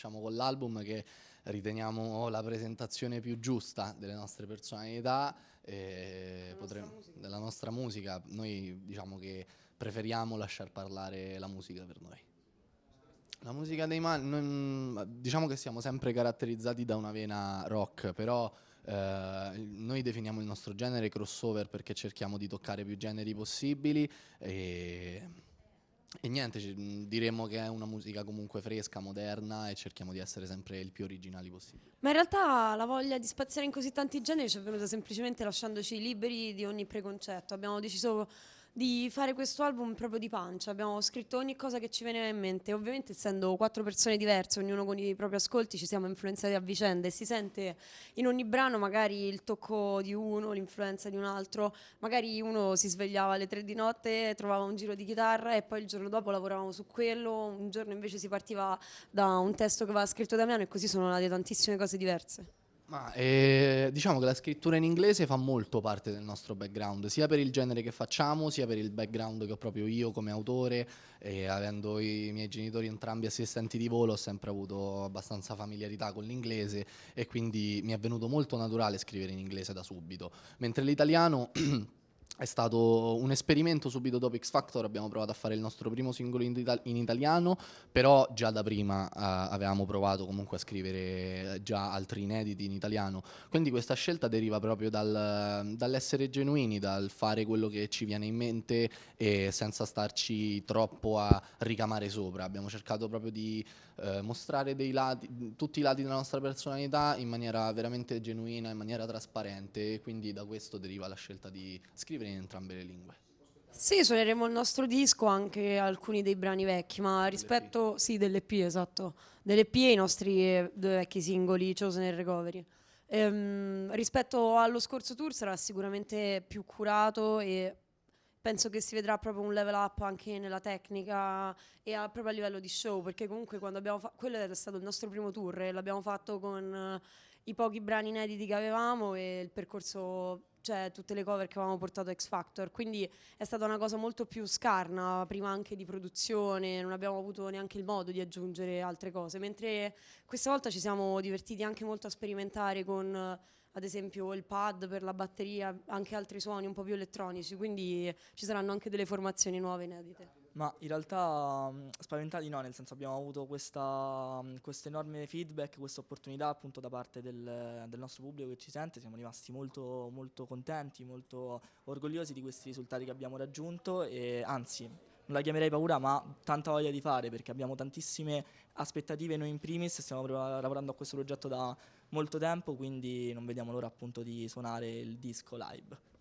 diciamo, con l'album che riteniamo la presentazione più giusta delle nostre personalità, e eh, potremmo, nostra della nostra musica. Noi diciamo che preferiamo lasciar parlare la musica per noi. La musica dei Man, diciamo che siamo sempre caratterizzati da una vena rock, però eh, noi definiamo il nostro genere crossover perché cerchiamo di toccare più generi possibili e e niente, mm, diremmo che è una musica comunque fresca, moderna e cerchiamo di essere sempre il più originali possibile. Ma in realtà la voglia di spaziare in così tanti generi ci è venuta semplicemente lasciandoci liberi di ogni preconcetto. Abbiamo deciso di fare questo album proprio di pancia, abbiamo scritto ogni cosa che ci veniva in mente, ovviamente essendo quattro persone diverse, ognuno con i propri ascolti, ci siamo influenzati a vicenda e si sente in ogni brano magari il tocco di uno, l'influenza di un altro, magari uno si svegliava alle tre di notte, trovava un giro di chitarra e poi il giorno dopo lavoravamo su quello, un giorno invece si partiva da un testo che aveva scritto Damiano e così sono nate tantissime cose diverse. Ma, eh, diciamo che la scrittura in inglese fa molto parte del nostro background, sia per il genere che facciamo, sia per il background che ho proprio io come autore, e avendo i miei genitori entrambi assistenti di volo ho sempre avuto abbastanza familiarità con l'inglese e quindi mi è venuto molto naturale scrivere in inglese da subito, mentre l'italiano... È stato un esperimento subito dopo X Factor, abbiamo provato a fare il nostro primo singolo in, ital- in italiano, però già da prima eh, avevamo provato comunque a scrivere eh, già altri inediti in italiano, quindi questa scelta deriva proprio dal, dall'essere genuini, dal fare quello che ci viene in mente e senza starci troppo a ricamare sopra, abbiamo cercato proprio di eh, mostrare lati, tutti i lati della nostra personalità in maniera veramente genuina, in maniera trasparente quindi da questo deriva la scelta di scrivere scrivere in entrambe le lingue. Sì, suoneremo il nostro disco, anche alcuni dei brani vecchi, ma rispetto, sì, P, esatto, Delle P e i nostri eh, due vecchi singoli, Chosen e Recovery. Ehm, rispetto allo scorso tour sarà sicuramente più curato e penso che si vedrà proprio un level up anche nella tecnica e a, proprio a livello di show, perché comunque quando abbiamo fatto, quello è stato il nostro primo tour e l'abbiamo fatto con eh, i pochi brani inediti che avevamo e il percorso cioè, tutte le cover che avevamo portato a X Factor, quindi è stata una cosa molto più scarna, prima anche di produzione, non abbiamo avuto neanche il modo di aggiungere altre cose, mentre questa volta ci siamo divertiti anche molto a sperimentare con ad esempio il pad per la batteria, anche altri suoni un po' più elettronici, quindi ci saranno anche delle formazioni nuove inedite. Ma in realtà spaventati no, nel senso abbiamo avuto questo enorme feedback, questa opportunità appunto da parte del, del, nostro pubblico che ci sente, siamo rimasti molto, molto contenti, molto orgogliosi di questi risultati che abbiamo raggiunto e anzi non la chiamerei paura ma tanta voglia di fare perché abbiamo tantissime aspettative noi in primis, stiamo lavorando a questo progetto da molto tempo quindi non vediamo l'ora appunto di suonare il disco live.